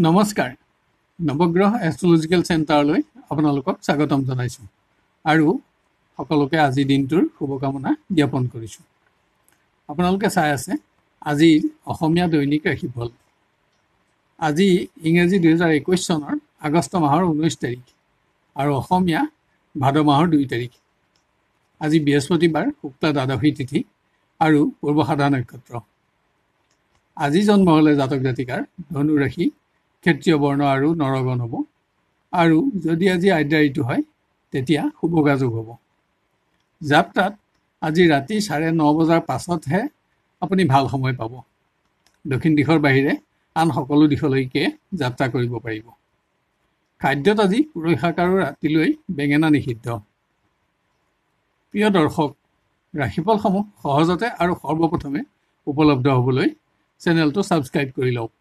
নমস্কাৰ নৱগ্ৰহ এষ্ট্ৰলজিকেল চেণ্টাৰলৈ আপোনালোকক স্বাগতম জনাইছোঁ আৰু সকলোকে আজিৰ দিনটোৰ শুভকামনা জ্ঞাপন কৰিছোঁ আপোনালোকে চাই আছে আজিৰ অসমীয়া দৈনিক ৰাশি ফল আজি ইংৰাজী দুহেজাৰ একৈছ চনৰ আগষ্ট মাহৰ ঊনৈছ তাৰিখ আৰু অসমীয়া ভাদ মাহৰ দুই তাৰিখ আজি বৃহস্পতিবাৰ শুক্লা দ্বাদশী তিথি আৰু পূৰ্বসাধাৰ নক্ষত্ৰ আজি জন্ম হ'লে জাতক জাতিকাৰ ধনুৰাশি ক্ষেত্ৰীয় বৰ্ণ আৰু নৰগণ হ'ব আৰু যদি আজি আদ্যাৰিটো হয় তেতিয়া শুভগাযোগ হ'ব যাত্ৰাত আজি ৰাতি চাৰে ন বজাৰ পাছতহে আপুনি ভাল সময় পাব দক্ষিণ দিশৰ বাহিৰে আন সকলো দিশলৈকে যাত্ৰা কৰিব পাৰিব খাদ্যত আজি আৰু ৰাতিলৈ বেঙেনা নিষিদ্ধ প্ৰিয় দৰ্শক ৰাশিফলসমূহ সহজতে আৰু সৰ্বপ্ৰথমে উপলব্ধ হ'বলৈ চেনেলটো ছাবস্ক্ৰাইব কৰি লওক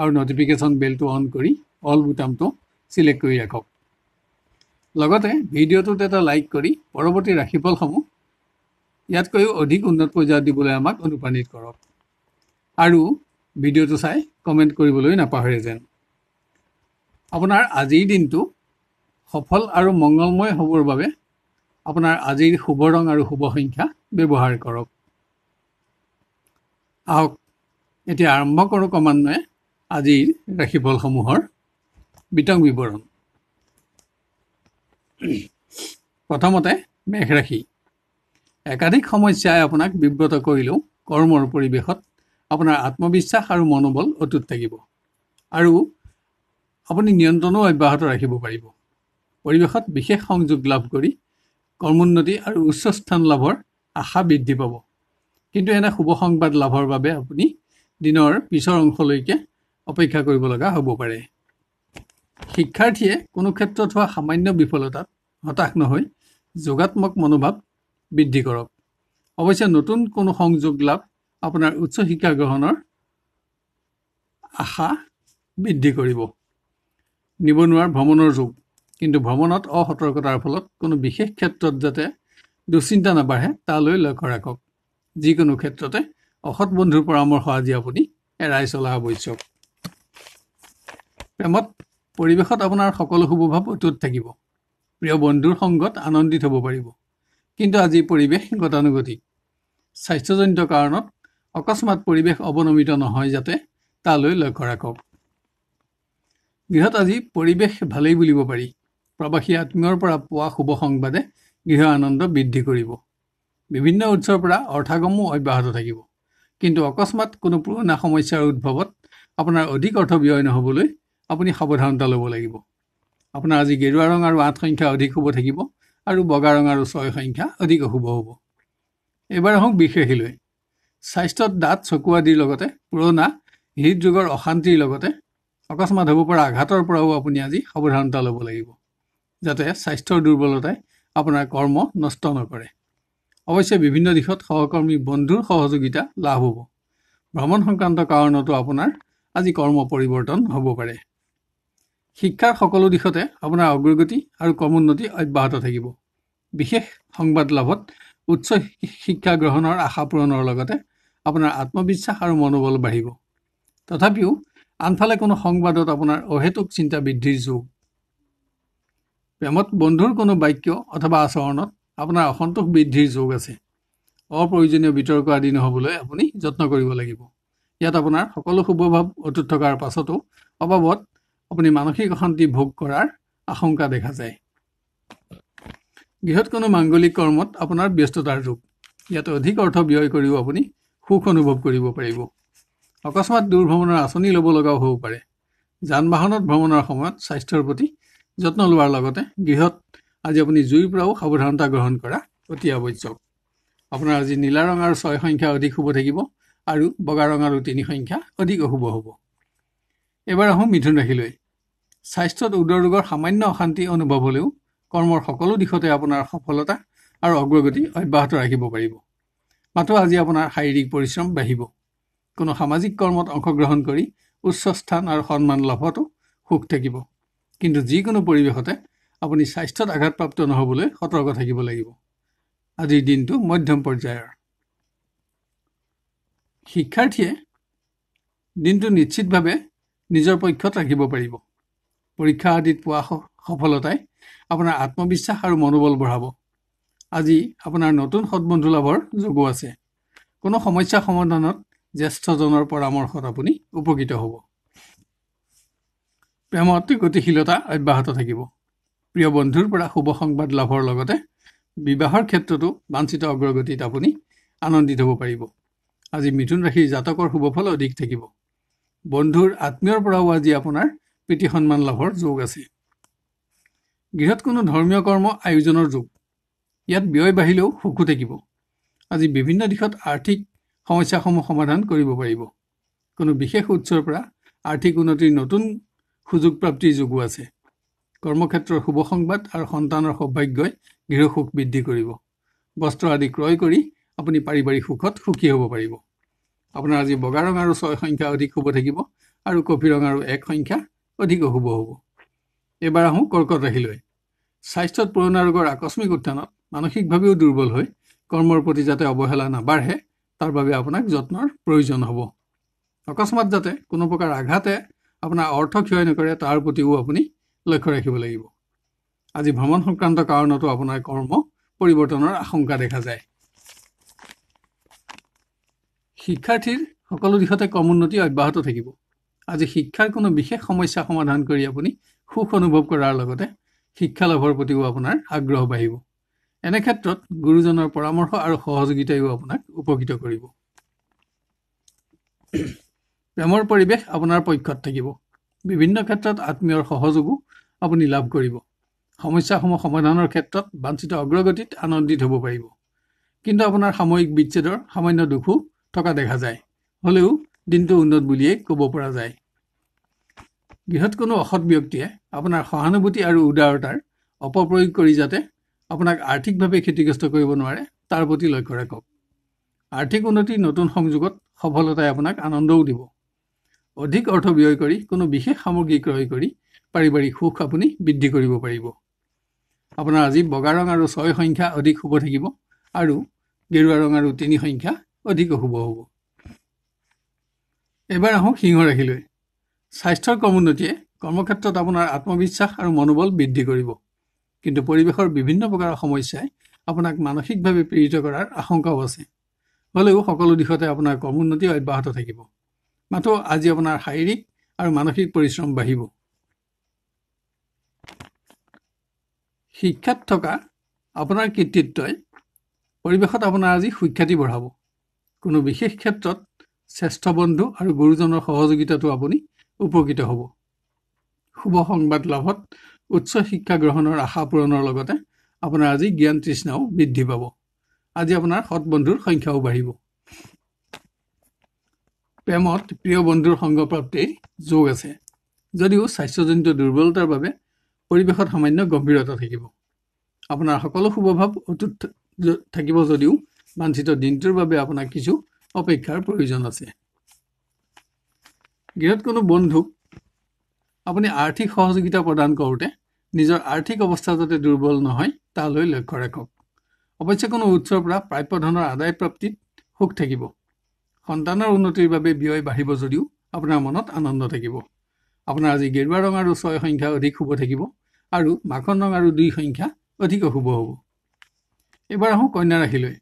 আৰু ন'টিফিকেশ্যন বেলটো অন কৰি অল বুটামটো চিলেক্ট কৰি ৰাখক লগতে ভিডিঅ'টোত এটা লাইক কৰি পৰৱৰ্তী ৰাশিফলসমূহ ইয়াতকৈও অধিক উন্নত পৰ্যায়ত দিবলৈ আমাক অনুপ্ৰাণিত কৰক আৰু ভিডিঅ'টো চাই কমেণ্ট কৰিবলৈ নাপাহৰে যেন আপোনাৰ আজিৰ দিনটো সফল আৰু মংগলময় হ'বৰ বাবে আপোনাৰ আজিৰ শুভ ৰং আৰু শুভ সংখ্যা ব্যৱহাৰ কৰক আহক এতিয়া আৰম্ভ কৰোঁ ক্ৰমান্বয়ে আজিৰ ৰাশিফলসমূহৰ বিতং বিৱৰণ প্ৰথমতে মেঘৰাশি একাধিক সমস্যাই আপোনাক বিব্ৰত কৰিলেও কৰ্মৰ পৰিৱেশত আপোনাৰ আত্মবিশ্বাস আৰু মনোবল অটুট থাকিব আৰু আপুনি নিয়ন্ত্ৰণো অব্যাহত ৰাখিব পাৰিব পৰিৱেশত বিশেষ সংযোগ লাভ কৰি কৰ্মোন্নতি আৰু উচ্চ স্থান লাভৰ আশা বৃদ্ধি পাব কিন্তু এনে শুভ সংবাদ লাভৰ বাবে আপুনি দিনৰ পিছৰ অংশলৈকে অপেক্ষা কৰিব লগা হ'ব পাৰে শিক্ষাৰ্থীয়ে কোনো ক্ষেত্ৰত হোৱা সামান্য বিফলতাত হতাশ নহৈ যোগাত্মক মনোভাৱ বৃদ্ধি কৰক অৱশ্যে নতুন কোনো সংযোগ লাভ আপোনাৰ উচ্চ শিক্ষা গ্ৰহণৰ আশা বৃদ্ধি কৰিব নিবনুৱাৰ ভ্ৰমণৰ যুগ কিন্তু ভ্ৰমণত অসতৰ্কতাৰ ফলত কোনো বিশেষ ক্ষেত্ৰত যাতে দুশ্চিন্তা নাবাঢ়ে তালৈ লক্ষ্য ৰাখক যিকোনো ক্ষেত্ৰতে অসৎ বন্ধুৰ পৰামৰ্শ আজি আপুনি এৰাই চলা আৱশ্যক প্ৰেমত পৰিৱেশত আপোনাৰ সকলো শুভভাৱ অটুট থাকিব প্ৰিয় বন্ধুৰ সংগত আনন্দিত হ'ব পাৰিব কিন্তু আজি পৰিৱেশ গতানুগতিক স্বাস্থ্যজনিত কাৰণত অকস্মাত পৰিৱেশ অৱনমিত নহয় যাতে তালৈ লক্ষ্য ৰাখক গৃহত আজি পৰিৱেশ ভালেই বুলিব পাৰি প্ৰবাসী আত্মীয়ৰ পৰা পোৱা শুভ সংবাদে গৃহ আনন্দ বৃদ্ধি কৰিব বিভিন্ন উৎসৰ পৰা অৰ্থাগমো অব্যাহত থাকিব কিন্তু অকস্মাত কোনো পুৰণা সমস্যাৰ উদ্ভৱত আপোনাৰ অধিক অৰ্থ ব্যয় নহ'বলৈ আপুনি সাৱধানতা ল'ব লাগিব আপোনাৰ আজি গেৰুৱা ৰং আৰু আঠ সংখ্যা অধিক হ'ব থাকিব আৰু বগা ৰং আৰু ছয় সংখ্যা অধিক অশুভ হ'ব এইবাৰ আহক বিশেষলৈ স্বাস্থ্যত দাঁত চকু আদিৰ লগতে পুৰণা হৃদযোগৰ অশান্তিৰ লগতে অকস্মাত হ'ব পৰা আঘাতৰ পৰাও আপুনি আজি সাৱধানতা ল'ব লাগিব যাতে স্বাস্থ্যৰ দুৰ্বলতাই আপোনাৰ কৰ্ম নষ্ট নকৰে অৱশ্যে বিভিন্ন দিশত সহকৰ্মী বন্ধুৰ সহযোগিতা লাভ হ'ব ভ্ৰমণ সংক্ৰান্ত কাৰণতো আপোনাৰ আজি কৰ্ম পৰিৱৰ্তন হ'ব পাৰে শিক্ষাৰ সকলো দিশতে আপোনাৰ অগ্ৰগতি আৰু কমোন্নতি অব্যাহত থাকিব বিশেষ সংবাদ লাভত উচ্চ শিক্ষা গ্ৰহণৰ আশা পূৰণৰ লগতে আপোনাৰ আত্মবিশ্বাস আৰু মনোবল বাঢ়িব তথাপিও আনফালে কোনো সংবাদত আপোনাৰ অহেতুক চিন্তা বৃদ্ধিৰ যোগ প্ৰেমত বন্ধুৰ কোনো বাক্য অথবা আচৰণত আপোনাৰ অসন্তোষ বৃদ্ধিৰ যোগ আছে অপ্ৰয়োজনীয় বিতৰ্ক আদি নহ'বলৈ আপুনি যত্ন কৰিব লাগিব ইয়াত আপোনাৰ সকলো শুভভাৱ অটুট থকাৰ পাছতো অবাবত আপুনি মানসিক অশান্তি ভোগ কৰাৰ আশংকা দেখা যায় গৃহত কোনো মাংগলিক কৰ্মত আপোনাৰ ব্যস্ততাৰ ৰূপ ইয়াত অধিক অৰ্থ ব্যয় কৰিও আপুনি সুখ অনুভৱ কৰিব পাৰিব অকস্মাত দূৰ ভ্ৰমণৰ আঁচনি ল'ব লগাও হ'ব পাৰে যান বাহনত ভ্ৰমণৰ সময়ত স্বাস্থ্যৰ প্ৰতি যত্ন লোৱাৰ লগতে গৃহত আজি আপুনি জুইৰ পৰাও সাৱধানতা গ্ৰহণ কৰা অতি আৱশ্যক আপোনাৰ আজি নীলা আৰু ছয় সংখ্যা অধিক শুভ থাকিব আৰু বগা আৰু তিনি সংখ্যা অধিক অশুভ হ'ব এইবাৰ আহোঁ মিথুন ৰাশিলৈ স্বাস্থ্যত উদৰ ৰোগৰ সামান্য অশান্তি অনুভৱ হ'লেও কৰ্মৰ সকলো দিশতে আপোনাৰ সফলতা আৰু অগ্ৰগতি অব্যাহত ৰাখিব পাৰিব মাথো আজি আপোনাৰ শাৰীৰিক পৰিশ্ৰম বাঢ়িব কোনো সামাজিক কৰ্মত অংশগ্ৰহণ কৰি উচ্চ স্থান আৰু সন্মান লভাটো সুখ থাকিব কিন্তু যিকোনো পৰিৱেশতে আপুনি স্বাস্থ্যত আঘাতপ্ৰাপ্ত নহ'বলৈ সতৰ্ক থাকিব লাগিব আজিৰ দিনটো মধ্যম পৰ্যায়ৰ শিক্ষাৰ্থীয়ে দিনটো নিশ্চিতভাৱে নিজৰ পক্ষত ৰাখিব পাৰিব পৰীক্ষা আদিত পোৱা সফলতাই আপোনাৰ আত্মবিশ্বাস আৰু মনোবল বঢ়াব আজি আপোনাৰ নতুন সদবন্ধু লাভৰ যোগো আছে কোনো সমস্যা সমাধানত জ্যেষ্ঠজনৰ পৰামৰ্শত আপুনি উপকৃত হ'ব প্ৰেমত গতিশীলতা অব্যাহত থাকিব প্ৰিয় বন্ধুৰ পৰা শুভ সংবাদ লাভৰ লগতে বিবাহৰ ক্ষেত্ৰতো বাঞ্চিত অগ্ৰগতিত আপুনি আনন্দিত হ'ব পাৰিব আজি মিথুন ৰাশিৰ জাতকৰ শুভফল অধিক থাকিব বন্ধুৰ আত্মীয়ৰ পৰাও আজি আপোনাৰ প্ৰীতি সন্মান লাভৰ যোগ আছে গৃহত কোনো ধৰ্মীয় কৰ্ম আয়োজনৰ যুগ ইয়াত ব্যয় বাঢ়িলেও সুখো থাকিব আজি বিভিন্ন দিশত আৰ্থিক সমস্যাসমূহ সমাধান কৰিব পাৰিব কোনো বিশেষ উৎসৰ পৰা আৰ্থিক উন্নতিৰ নতুন সুযোগ প্ৰাপ্তিৰ যোগো আছে কৰ্মক্ষেত্ৰৰ শুভ সংবাদ আৰু সন্তানৰ সৌভাগ্যই গৃহসুখ বৃদ্ধি কৰিব বস্ত্ৰ আদি ক্ৰয় কৰি আপুনি পাৰিবাৰিক সুখত সুখী হ'ব পাৰিব আপোনাৰ আজি বগা ৰং আৰু ছয় সংখ্যা অধিক শুভ থাকিব আৰু কফি ৰং আৰু এক সংখ্যা অধিক অশুভ হ'ব এইবাৰ আহোঁ কৰ্কট ৰাশিলৈ স্বাস্থ্যত পুৰণা ৰোগৰ আকস্মিক উত্থানত মানসিকভাৱেও দুৰ্বল হৈ কৰ্মৰ প্ৰতি যাতে অৱহেলা নাবাঢ়ে তাৰ বাবে আপোনাক যত্নৰ প্ৰয়োজন হ'ব অকস্মাত যাতে কোনো প্ৰকাৰ আঘাতে আপোনাৰ অৰ্থ ক্ষয় নকৰে তাৰ প্ৰতিও আপুনি লক্ষ্য ৰাখিব লাগিব আজি ভ্ৰমণ সংক্ৰান্ত কাৰণতো আপোনাৰ কৰ্ম পৰিৱৰ্তনৰ আশংকা দেখা যায় শিক্ষাৰ্থীৰ সকলো দিশতে কম উন্নতি অব্যাহত থাকিব আজি শিক্ষাৰ কোনো বিশেষ সমস্যা সমাধান কৰি আপুনি সুখ অনুভৱ কৰাৰ লগতে শিক্ষা লাভৰ প্ৰতিও আপোনাৰ আগ্ৰহ বাঢ়িব এনে ক্ষেত্ৰত গুৰুজনৰ পৰামৰ্শ আৰু সহযোগিতায়ো আপোনাক উপকৃত কৰিব প্ৰেমৰ পৰিৱেশ আপোনাৰ পক্ষত থাকিব বিভিন্ন ক্ষেত্ৰত আত্মীয়ৰ সহযোগো আপুনি লাভ কৰিব সমস্যাসমূহ সমাধানৰ ক্ষেত্ৰত বাঞ্চিত অগ্ৰগতিত আনন্দিত হ'ব পাৰিব কিন্তু আপোনাৰ সাময়িক বিচ্ছেদৰ সামান্য দুখো থকা দেখা যায় হ'লেও দিনটো উন্নত বুলিয়েই ক'ব পৰা যায় গৃহত কোনো অসৎ ব্যক্তিয়ে আপোনাৰ সহানুভূতি আৰু উদাৰতাৰ অপপ্ৰয়োগ কৰি যাতে আপোনাক আৰ্থিকভাৱে ক্ষতিগ্ৰস্ত কৰিব নোৱাৰে তাৰ প্ৰতি লক্ষ্য ৰাখক আৰ্থিক উন্নতিৰ নতুন সংযোগত সফলতাই আপোনাক আনন্দও দিব অধিক অৰ্থ ব্যয় কৰি কোনো বিশেষ সামগ্ৰী ক্ৰয় কৰি পাৰিবাৰিক সুখ আপুনি বৃদ্ধি কৰিব পাৰিব আপোনাৰ আজি বগা ৰং আৰু ছয় সংখ্যা অধিক শুভ থাকিব আৰু গেৰুৱা ৰং আৰু তিনি সংখ্যা অধিক অশুভ হ'ব এবাৰ আহোঁ সিংহ ৰাখিলৈ স্বাস্থ্যৰ কৰ্মোন্নতিয়ে কৰ্মক্ষেত্ৰত আপোনাৰ আত্মবিশ্বাস আৰু মনোবল বৃদ্ধি কৰিব কিন্তু পৰিৱেশৰ বিভিন্ন প্ৰকাৰৰ সমস্যাই আপোনাক মানসিকভাৱে প্ৰেৰিত কৰাৰ আশংকাও আছে হ'লেও সকলো দিশতে আপোনাৰ কৰ্মোন্নতি অব্যাহত থাকিব মাথো আজি আপোনাৰ শাৰীৰিক আৰু মানসিক পৰিশ্ৰম বাঢ়িব শিক্ষাত থকা আপোনাৰ কৃতিত্বই পৰিৱেশত আপোনাৰ আজি সুখ্যাতি বঢ়াব কোনো বিশেষ ক্ষেত্ৰত শ্ৰেষ্ঠ বন্ধু আৰু গুৰুজনৰ সহযোগিতাটো আপুনি উপকৃত হ'ব শুভ সংবাদ লাভত উচ্চ শিক্ষা গ্ৰহণৰ আশা পূৰণৰ লগতে আপোনাৰ আজি জ্ঞান তৃষ্ণাও বৃদ্ধি পাব আজি আপোনাৰ সৎ বন্ধুৰ সংখ্যাও বাঢ়িব প্ৰেমত প্ৰিয় বন্ধুৰ সংগপ্ৰাপ্তিৰ যোগ আছে যদিও স্বাস্থ্যজনিত দুৰ্বলতাৰ বাবে পৰিৱেশত সামান্য গম্ভীৰতা থাকিব আপোনাৰ সকলো শুভভাৱ অটুট থাকিব যদিও বাঞ্চিত দিনটোৰ বাবে আপোনাক কিছু অপেক্ষাৰ প্ৰয়োজন আছে গৃহত কোনো বন্ধুক আপুনি আৰ্থিক সহযোগিতা প্ৰদান কৰোঁতে নিজৰ আৰ্থিক অৱস্থা যাতে দুৰ্বল নহয় তালৈ লক্ষ্য ৰাখক অৱশ্যে কোনো উৎসৰ পৰা প্ৰাপ্য ধনৰ আদায় প্ৰাপ্তিত সুখ থাকিব সন্তানৰ উন্নতিৰ বাবে ব্যয় বাঢ়িব যদিও আপোনাৰ মনত আনন্দ থাকিব আপোনাৰ আজি গেৰুৱা ৰং আৰু ছয় সংখ্যা অধিক শুভ থাকিব আৰু মাখন ৰং আৰু দুই সংখ্যা অধিক অশুভ হ'ব এইবাৰ আহোঁ কন্যা ৰাশিলৈ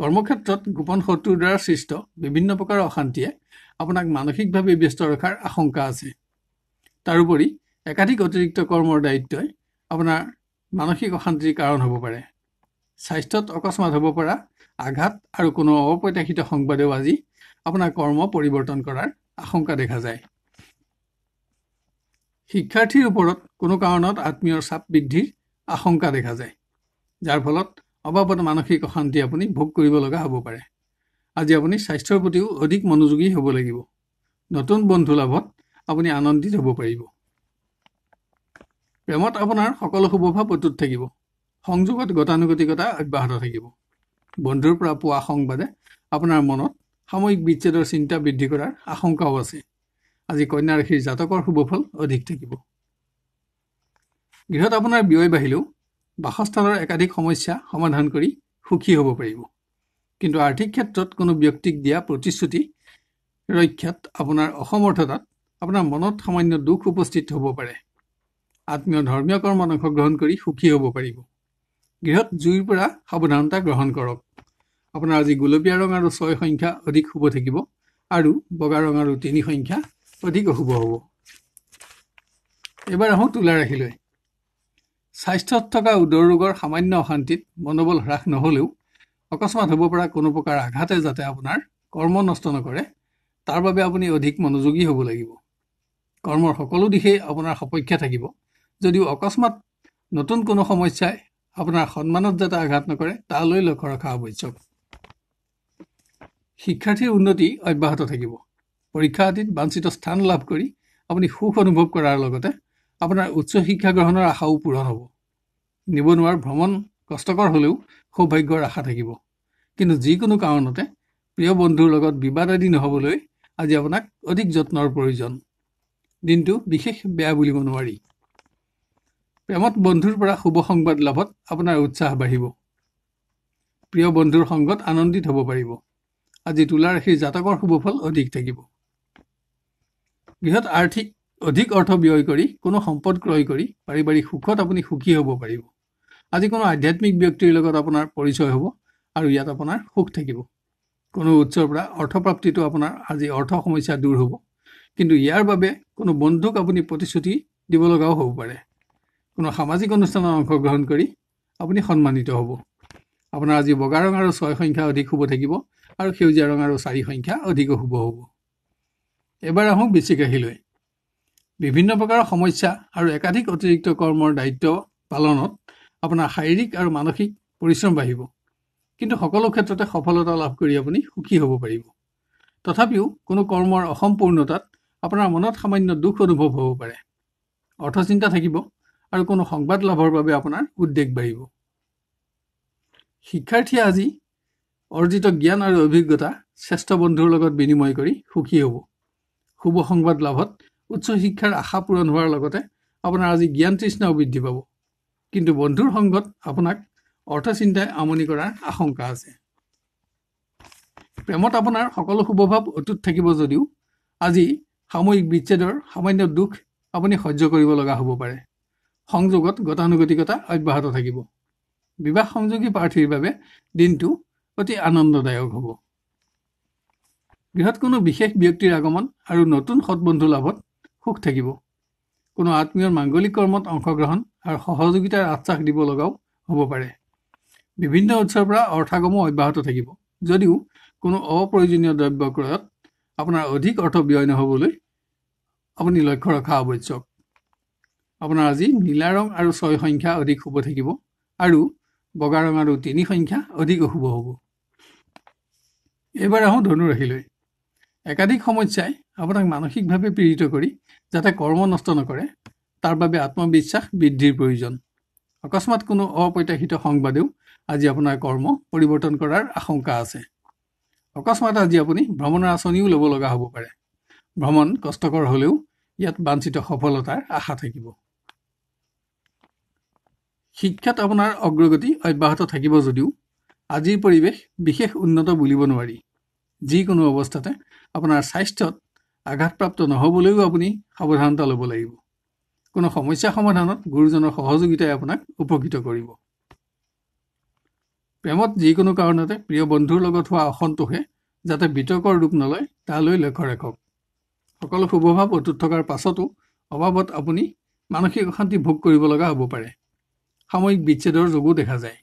কৰ্মক্ষেত্ৰত গোপন শত্ৰুৰ দ্বাৰা সৃষ্ট বিভিন্ন প্ৰকাৰৰ অশান্তিয়ে আপোনাক মানসিকভাৱে ব্যস্ত ৰখাৰ আশংকা আছে তাৰোপৰি একাধিক অতিৰিক্ত কৰ্মৰ দায়িত্বই আপোনাৰ মানসিক অশান্তিৰ কাৰণ হ'ব পাৰে স্বাস্থ্যত অকস্মাত হ'ব পৰা আঘাত আৰু কোনো অপ্ৰত্যাশিত সংবাদেও আজি আপোনাৰ কৰ্ম পৰিৱৰ্তন কৰাৰ আশংকা দেখা যায় শিক্ষাৰ্থীৰ ওপৰত কোনো কাৰণত আত্মীয়ৰ চাপ বৃদ্ধিৰ আশংকা দেখা যায় যাৰ ফলত অবাবত মানসিক অশান্তি আপুনি ভোগ কৰিব লগা হ'ব পাৰে আজি আপুনি স্বাস্থ্যৰ প্ৰতিও অধিক মনোযোগী হ'ব লাগিব নতুন বন্ধু লাভত আপুনি আনন্দিত হ'ব পাৰিব প্ৰেমত আপোনাৰ সকলো শুভভাৱ অটুত থাকিব সংযোগত গতানুগতিকতা অব্যাহত থাকিব বন্ধুৰ পৰা পোৱা সংবাদে আপোনাৰ মনত সাময়িক বিচ্ছেদৰ চিন্তা বৃদ্ধি কৰাৰ আশংকাও আছে আজি কন্যা ৰাশিৰ জাতকৰ শুভফল অধিক থাকিব গৃহত আপোনাৰ ব্যয় বাঢ়িলেও বাসস্থানৰ একাধিক সমস্যা সমাধান কৰি সুখী হ'ব পাৰিব কিন্তু আৰ্থিক ক্ষেত্ৰত কোনো ব্যক্তিক দিয়া প্ৰতিশ্ৰুতি ৰক্ষাত আপোনাৰ অসমৰ্থতাত আপোনাৰ মনত সামান্য দুখ উপস্থিত হ'ব পাৰে আত্মীয় ধৰ্মীয় কৰ্মত অংশগ্ৰহণ কৰি সুখী হ'ব পাৰিব গৃহত জুইৰ পৰা সাৱধানতা গ্ৰহণ কৰক আপোনাৰ আজি গোলপীয়া ৰং আৰু ছয় সংখ্যা অধিক শুভ থাকিব আৰু বগা ৰং আৰু তিনি সংখ্যা অধিক অশুভ হ'ব এইবাৰ আহোঁ তোলা ৰাখিলৈ স্বাস্থ্যত থকা উদৰ ৰোগৰ সামান্য অশান্তিত মনোবল হ্ৰাস নহ'লেও অকস্মাত হ'ব পৰা কোনো প্ৰকাৰ আঘাতে যাতে আপোনাৰ কৰ্ম নষ্ট নকৰে তাৰ বাবে আপুনি অধিক মনোযোগী হ'ব লাগিব কৰ্মৰ সকলো দিশেই আপোনাৰ সপক্ষে থাকিব যদিও অকস্মাত নতুন কোনো সমস্যাই আপোনাৰ সন্মানত যাতে আঘাত নকৰে তালৈ লক্ষ্য ৰখা আৱশ্যক শিক্ষাৰ্থীৰ উন্নতি অব্যাহত থাকিব পৰীক্ষা আদিত বাঞ্চিত স্থান লাভ কৰি আপুনি সুখ অনুভৱ কৰাৰ লগতে আপোনাৰ উচ্চ শিক্ষা গ্ৰহণৰ আশাও পূৰণ হ'ব নিবনুৱাৰ ভ্ৰমণ কষ্টকৰ হ'লেও সৌভাগ্যৰ আশা থাকিব কিন্তু যিকোনো কাৰণতে প্ৰিয় বন্ধুৰ লগত বিবাদ আদি নহ'বলৈ আজি আপোনাক অধিক যত্নৰ প্ৰয়োজন দিনটো বিশেষ বেয়া বুলিব নোৱাৰি প্ৰেমত বন্ধুৰ পৰা শুভ সংবাদ লাভত আপোনাৰ উৎসাহ বাঢ়িব প্ৰিয় বন্ধুৰ সংগত আনন্দিত হ'ব পাৰিব আজি তোলা ৰাশিৰ জাতকৰ শুভফল অধিক থাকিব বৃহৎ আৰ্থিক অধিক অৰ্থ ব্যয় কৰি কোনো সম্পদ ক্ৰয় কৰি পাৰিবাৰিক সুখত আপুনি সুখী হ'ব পাৰিব আজি কোনো আধ্যাত্মিক ব্যক্তিৰ লগত আপোনাৰ পৰিচয় হ'ব আৰু ইয়াত আপোনাৰ সুখ থাকিব কোনো উৎসৰ পৰা অৰ্থপ্ৰাপ্তিটো আপোনাৰ আজি অৰ্থ সমস্যা দূৰ হ'ব কিন্তু ইয়াৰ বাবে কোনো বন্ধুক আপুনি প্ৰতিশ্ৰুতি দিব লগাও হ'ব পাৰে কোনো সামাজিক অনুষ্ঠানত অংশগ্ৰহণ কৰি আপুনি সন্মানিত হ'ব আপোনাৰ আজি বগা ৰং আৰু ছয় সংখ্যা অধিক শুভ থাকিব আৰু সেউজীয়া ৰং আৰু চাৰি সংখ্যা অধিক শুভ হ'ব এবাৰ আহোঁ বেছিকাহিলৈ বিভিন্ন প্ৰকাৰৰ সমস্যা আৰু একাধিক অতিৰিক্ত কৰ্মৰ দায়িত্ব পালনত আপোনাৰ শাৰীৰিক আৰু মানসিক পৰিশ্ৰম বাঢ়িব কিন্তু সকলো ক্ষেত্ৰতে সফলতা লাভ কৰি আপুনি সুখী হ'ব পাৰিব তথাপিও কোনো কৰ্মৰ অসম্পূৰ্ণতাত আপোনাৰ মনত সামান্য দুখ অনুভৱ হ'ব পাৰে অৰ্থচিন্তা থাকিব আৰু কোনো সংবাদ লাভৰ বাবে আপোনাৰ উদ্বেগ বাঢ়িব শিক্ষাৰ্থীয়ে আজি অৰ্জিত জ্ঞান আৰু অভিজ্ঞতা শ্ৰেষ্ঠ বন্ধুৰ লগত বিনিময় কৰি সুখী হ'ব শুভ সংবাদ লাভত উচ্চ শিক্ষাৰ আশা পূৰণ হোৱাৰ লগতে আপোনাৰ আজি জ্ঞান তৃষ্ণাও বৃদ্ধি পাব কিন্তু বন্ধুৰ সংগত আপোনাক অৰ্থ চিন্তাই আমনি কৰাৰ আশংকা আছে প্ৰেমত আপোনাৰ সকলো শুভভাৱ অটুট থাকিব যদিও আজি সাময়িক বিচ্ছেদৰ সামান্য দুখ আপুনি সহ্য কৰিব লগা হ'ব পাৰে সংযোগত গতানুগতিকতা অব্যাহত থাকিব বিবাহ সংযোগী প্ৰাৰ্থীৰ বাবে দিনটো অতি আনন্দদায়ক হ'ব গৃহত কোনো বিশেষ ব্যক্তিৰ আগমন আৰু নতুন সৎবন্ধু লাভত সুখ থাকিব কোনো আত্মীয়ৰ মাংগলিক কৰ্মত অংশগ্ৰহণ আৰু সহযোগিতাৰ আশ্বাস দিব লগাও হ'ব পাৰে বিভিন্ন উৎসৰ পৰা অৰ্থাগমো অব্যাহত থাকিব যদিও কোনো অপ্ৰয়োজনীয় দ্ৰব্য ক্ৰয়ত আপোনাৰ অধিক অৰ্থ ব্যয় নহ'বলৈ আপুনি লক্ষ্য ৰখা আৱশ্যক আপোনাৰ আজি নীলা ৰং আৰু ছয় সংখ্যা অধিক শুভ থাকিব আৰু বগা ৰং আৰু তিনি সংখ্যা অধিক অশুভ হ'ব এইবাৰ আহোঁ ধনুৰাশিলৈ একাধিক সমস্যাই আপোনাক মানসিকভাৱে পীড়িত কৰি যাতে কৰ্ম নষ্ট নকৰে তাৰ বাবে আত্মবিশ্বাস বৃদ্ধিৰ প্ৰয়োজন অকস্মাত কোনো অপ্ৰত্যাশিত সংবাদেও আজি আপোনাৰ কৰ্ম পৰিৱৰ্তন কৰাৰ আশংকা আছে অকস্মাত আজি আপুনি ভ্ৰমণৰ আঁচনিও ল'ব লগা হ'ব পাৰে ভ্ৰমণ কষ্টকৰ হ'লেও ইয়াত বাঞ্চিত সফলতাৰ আশা থাকিব শিক্ষাত আপোনাৰ অগ্ৰগতি অব্যাহত থাকিব যদিও আজিৰ পৰিৱেশ বিশেষ উন্নত বুলিব নোৱাৰি যিকোনো অৱস্থাতে আপোনাৰ স্বাস্থ্যত আঘাতপ্ৰাপ্ত নহ'বলৈও আপুনি সাৱধানতা ল'ব লাগিব কোনো সমস্যা সমাধানত গুৰুজনৰ সহযোগিতাই আপোনাক উপকৃত কৰিব প্ৰেমত যিকোনো কাৰণতে প্ৰিয় বন্ধুৰ লগত হোৱা অসন্তোষে যাতে বিতৰ্কৰ ৰূপ নলয় তালৈ লক্ষ্য ৰাখক সকলো শুভভাৱ অটুত থকাৰ পাছতো অভাৱত আপুনি মানসিক অশান্তি ভোগ কৰিব লগা হ'ব পাৰে সাময়িক বিচ্ছেদৰ যোগো দেখা যায়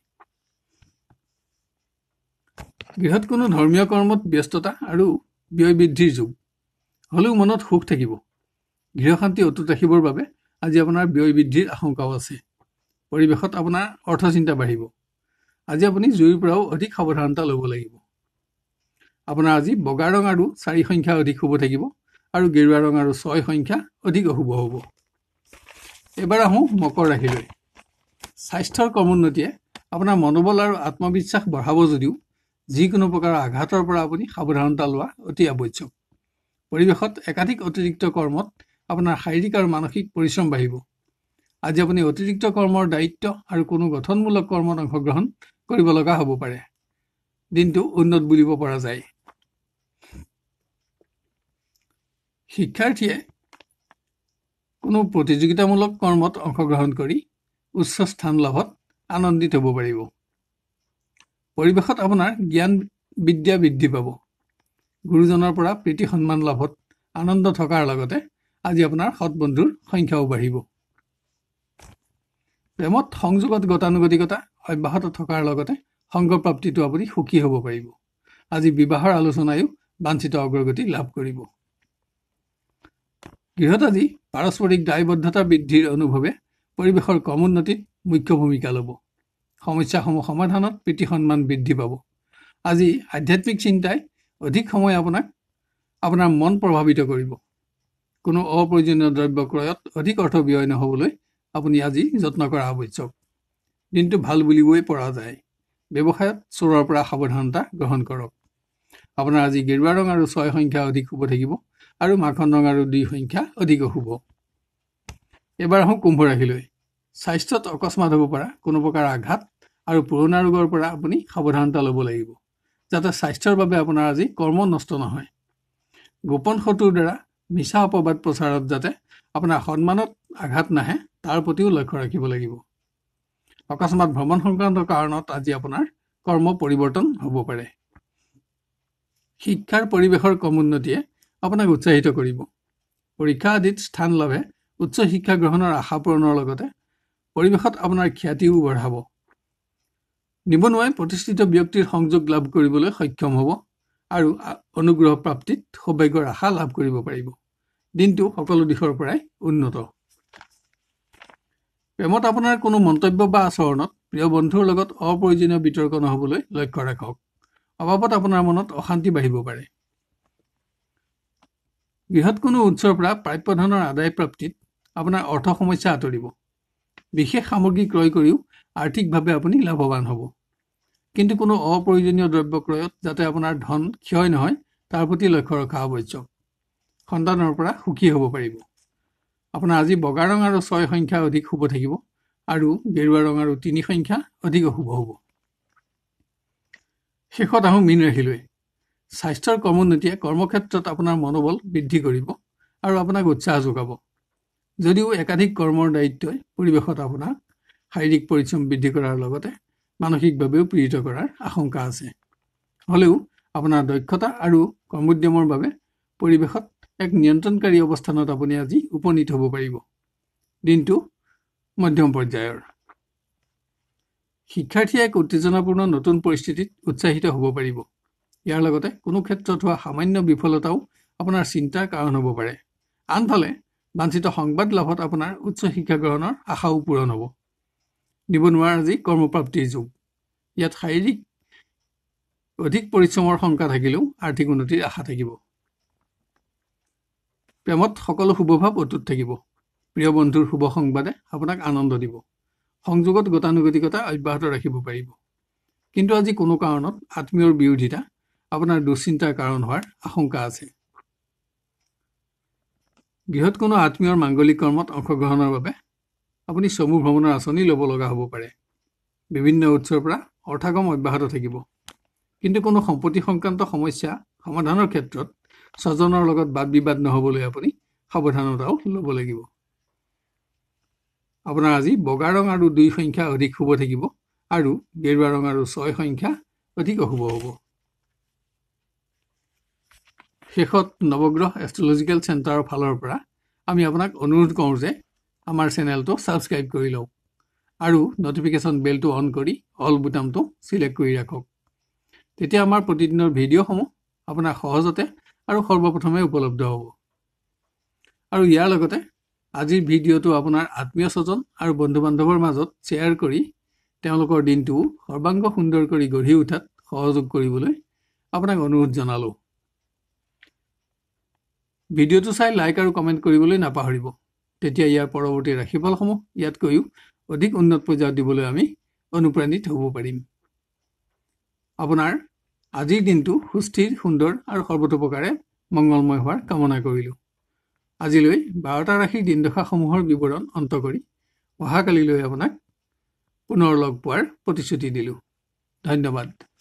গৃহত কোনো ধৰ্মীয় কৰ্মত ব্যস্ততা আৰু ব্যয় বৃদ্ধিৰ যুগ হ'লেও মনত সুখ থাকিব গৃহশান্তি অটুট ৰাখিবৰ বাবে আজি আপোনাৰ ব্যয় বৃদ্ধিৰ আশংকাও আছে পৰিৱেশত আপোনাৰ অৰ্থ চিন্তা বাঢ়িব আজি আপুনি জুইৰ পৰাও অধিক সাৱধানতা ল'ব লাগিব আপোনাৰ আজি বগা ৰং আৰু চাৰি সংখ্যা অধিক শুভ থাকিব আৰু গেৰুৱা ৰং আৰু ছয় সংখ্যা অধিক অশুভ হ'ব এইবাৰ আহোঁ মকৰ ৰাশিলৈ স্বাস্থ্যৰ কমোন্নতিয়ে আপোনাৰ মনোবল আৰু আত্মবিশ্বাস বঢ়াব যদিও যিকোনো প্ৰকাৰৰ আঘাতৰ পৰা আপুনি সাৱধানতা লোৱা অতি আৱশ্যক পৰিৱেশত একাধিক অতিৰিক্ত কৰ্মত আপোনাৰ শাৰীৰিক আৰু মানসিক পৰিশ্ৰম বাঢ়িব আজি আপুনি অতিৰিক্ত কৰ্মৰ দায়িত্ব আৰু কোনো গঠনমূলক কৰ্মত অংশগ্ৰহণ কৰিব লগা হ'ব পাৰে দিনটো উন্নত বুলিব পৰা যায় শিক্ষাৰ্থীয়ে কোনো প্ৰতিযোগিতামূলক কৰ্মত অংশগ্ৰহণ কৰি উচ্চ স্থান লাভত আনন্দিত হ'ব পাৰিব পৰিৱেশত আপোনাৰ জ্ঞান বিদ্যা বৃদ্ধি পাব গুৰুজনৰ পৰা প্ৰীতি সন্মান লাভত আনন্দ থকাৰ লগতে আজি আপোনাৰ সৎ বন্ধুৰ সংখ্যাও বাঢ়িব প্ৰেমত সংযোগত গতানুগতিকতা অব্যাহত থকাৰ লগতে সংগপ্ৰাপ্তিটো আপুনি সুখী হ'ব পাৰিব আজি বিবাহৰ আলোচনায়ো বাঞ্চিত অগ্ৰগতি লাভ কৰিব গৃহত আজি পাৰস্পৰিক দায়বদ্ধতা বৃদ্ধিৰ অনুভৱে পৰিৱেশৰ কম উন্নতিত মুখ্য ভূমিকা ল'ব সমস্যাসমূহ সমাধানত প্ৰীতি সন্মান বৃদ্ধি পাব আজি আধ্যাত্মিক চিন্তাই অধিক সময় আপোনাক আপোনাৰ মন প্ৰভাৱিত কৰিব কোনো অপ্ৰয়োজনীয় দ্ৰব্য ক্ৰয়ত অধিক অৰ্থ ব্যয় নহ'বলৈ আপুনি আজি যত্ন কৰা আৱশ্যক দিনটো ভাল বুলিবই পৰা যায় ব্যৱসায়ত চোৰৰ পৰা সাৱধানতা গ্ৰহণ কৰক আপোনাৰ আজি গেৰুৱা ৰং আৰু ছয় সংখ্যা অধিক শুভ থাকিব আৰু মাখন ৰং আৰু দুই সংখ্যা অধিক শুভ এইবাৰ আহোঁ কুম্ভৰাশিলৈ স্বাস্থ্যত অকস্মাত হ'ব পৰা কোনো প্ৰকাৰ আঘাত আৰু পুৰণা ৰোগৰ পৰা আপুনি সাৱধানতা ল'ব লাগিব যাতে স্বাস্থ্যৰ বাবে আপোনাৰ আজি কৰ্ম নষ্ট নহয় গোপন শত্ৰুৰ দ্বাৰা মিছা অপবাদ প্ৰচাৰত যাতে আপোনাৰ সন্মানত আঘাত নাহে তাৰ প্ৰতিও লক্ষ্য ৰাখিব লাগিব অকস্মাত ভ্ৰমণ সংক্ৰান্ত কাৰণত আজি আপোনাৰ কৰ্ম পৰিৱৰ্তন হ'ব পাৰে শিক্ষাৰ পৰিৱেশৰ কম উন্নতিয়ে আপোনাক উৎসাহিত কৰিব পৰীক্ষা আদিত স্থান লাভে উচ্চ শিক্ষা গ্ৰহণৰ আশা পূৰণৰ লগতে পৰিৱেশত আপোনাৰ খ্যাতিও বঢ়াব নিবনুৱাই প্ৰতিষ্ঠিত ব্যক্তিৰ সংযোগ লাভ কৰিবলৈ সক্ষম হ'ব আৰু অনুগ্ৰহ প্ৰাপ্তিত সৌভাগ্যৰ আশা লাভ কৰিব পাৰিব দিনটো সকলো দিশৰ পৰাই উন্নত প্ৰেমত আপোনাৰ কোনো মন্তব্য বা আচৰণত প্ৰিয় বন্ধুৰ লগত অপ্ৰয়োজনীয় বিতৰ্ক নহ'বলৈ লক্ষ্য ৰাখক অবাবত আপোনাৰ মনত অশান্তি বাঢ়িব পাৰে গৃহত কোনো উৎসৰ পৰা প্ৰাপ্য ধনৰ আদায় প্ৰাপ্তিত আপোনাৰ অৰ্থ সমস্যা আঁতৰিব বিশেষ সামগ্ৰী ক্ৰয় কৰিও আৰ্থিকভাৱে আপুনি লাভৱান হ'ব কিন্তু কোনো অপ্ৰয়োজনীয় দ্ৰব্য ক্ৰয়ত যাতে আপোনাৰ ধন ক্ষয় নহয় তাৰ প্ৰতি লক্ষ্য ৰখা আৱশ্যক সন্তানৰ পৰা সুখী হ'ব পাৰিব আপোনাৰ আজি বগা ৰং আৰু ছয় সংখ্যা অধিক শুভ থাকিব আৰু গেৰুৱা ৰং আৰু তিনি সংখ্যা অধিক অশুভ হ'ব শেষত আহোঁ মীন ৰাখিলৈ স্বাস্থ্যৰ কমোন্নতিয়ে কৰ্মক্ষেত্ৰত আপোনাৰ মনোবল বৃদ্ধি কৰিব আৰু আপোনাক উৎসাহ যোগাব যদিও একাধিক কৰ্মৰ দায়িত্বই পৰিৱেশত আপোনাক শাৰীৰিক পৰিশ্ৰম বৃদ্ধি কৰাৰ লগতে মানসিকভাৱেও পীড়িত কৰাৰ আশংকা আছে হ'লেও আপোনাৰ দক্ষতা আৰু কৰ্মোদ্যমৰ বাবে পৰিৱেশত এক নিয়ন্ত্ৰণকাৰী অৱস্থানত আপুনি আজি উপনীত হ'ব পাৰিব দিনটো মধ্যম পৰ্যায়ৰ শিক্ষাৰ্থীয়ে এক উত্তেজনাপূৰ্ণ নতুন পৰিস্থিতিত উৎসাহিত হ'ব পাৰিব ইয়াৰ লগতে কোনো ক্ষেত্ৰত হোৱা সামান্য বিফলতাও আপোনাৰ চিন্তাৰ কাৰণ হ'ব পাৰে আনফালে বাঞ্চিত সংবাদ লাভত আপোনাৰ উচ্চ শিক্ষা গ্ৰহণৰ আশাও পূৰণ হ'ব নিবনুৱাৰ আজি কৰ্মপ্ৰাপ্তিৰ যুগ ইয়াত শাৰীৰিক অধিক পৰিশ্ৰমৰ শংকা থাকিলেও আৰ্থিক উন্নতিৰ আশা থাকিব প্ৰেমত সকলো শুভভাৱ অটুট থাকিব প্ৰিয় বন্ধুৰ শুভ সংবাদে আপোনাক আনন্দ দিব সংযোগত গতানুগতিকতা অব্যাহত ৰাখিব পাৰিব কিন্তু আজি কোনো কাৰণত আত্মীয়ৰ বিৰোধিতা আপোনাৰ দুশ্চিন্তাৰ কাৰণ হোৱাৰ আশংকা আছে গৃহত কোনো আত্মীয়ৰ মাংগলিক কৰ্মত অংশগ্ৰহণৰ বাবে আপুনি চমু ভ্ৰমণৰ আঁচনি ল'ব লগা হ'ব পাৰে বিভিন্ন উৎসৰ পৰা অৰ্থাগম অব্যাহত থাকিব কিন্তু কোনো সম্পত্তি সংক্ৰান্ত সমস্যা সমাধানৰ ক্ষেত্ৰত স্বজনৰ লগত বাদ বিবাদ নহ'বলৈ আপুনি সাৱধানতাও ল'ব লাগিব আপোনাৰ আজি বগা ৰং আৰু দুই সংখ্যা অধিক শুভ থাকিব আৰু গেৰুৱা ৰং আৰু ছয় সংখ্যা অধিক অশুভ হ'ব শেষত নৱগ্ৰহ এষ্ট্ৰলজিকেল চেণ্টাৰৰ ফালৰ পৰা আমি আপোনাক অনুৰোধ কৰোঁ যে আমাৰ চেনেলটো ছাবস্ক্ৰাইব কৰি লওক আৰু নটিফিকেশ্যন বেলটো অন কৰি অল বুটামটো চিলেক্ট কৰি ৰাখক তেতিয়া আমাৰ প্ৰতিদিনৰ ভিডিঅ'সমূহ আপোনাৰ সহজতে আৰু সৰ্বপ্ৰথমে উপলব্ধ হ'ব আৰু ইয়াৰ লগতে আজিৰ ভিডিঅ'টো আপোনাৰ আত্মীয় স্বজন আৰু বন্ধু বান্ধৱৰ মাজত শ্বেয়াৰ কৰি তেওঁলোকৰ দিনটো সৰ্বাংগ সুন্দৰ কৰি গঢ়ি উঠাত সহযোগ কৰিবলৈ আপোনাক অনুৰোধ জনালোঁ ভিডিঅ'টো চাই লাইক আৰু কমেণ্ট কৰিবলৈ নাপাহৰিব তেতিয়া ইয়াৰ পৰৱৰ্তী ৰাশিফলসমূহ ইয়াতকৈও অধিক উন্নত পৰ্যায়ত দিবলৈ আমি অনুপ্ৰাণিত হ'ব পাৰিম আপোনাৰ আজিৰ দিনটো সুস্থিৰ সুন্দৰ আৰু সৰ্বতোপ্ৰকাৰে মংগলময় হোৱাৰ কামনা কৰিলোঁ আজিলৈ বাৰটা ৰাশিৰ দিনদশাসমূহৰ বিৱৰণ অন্ত কৰি অহাকালিলৈ আপোনাক পুনৰ লগ পোৱাৰ প্ৰতিশ্ৰুতি দিলোঁ ধন্যবাদ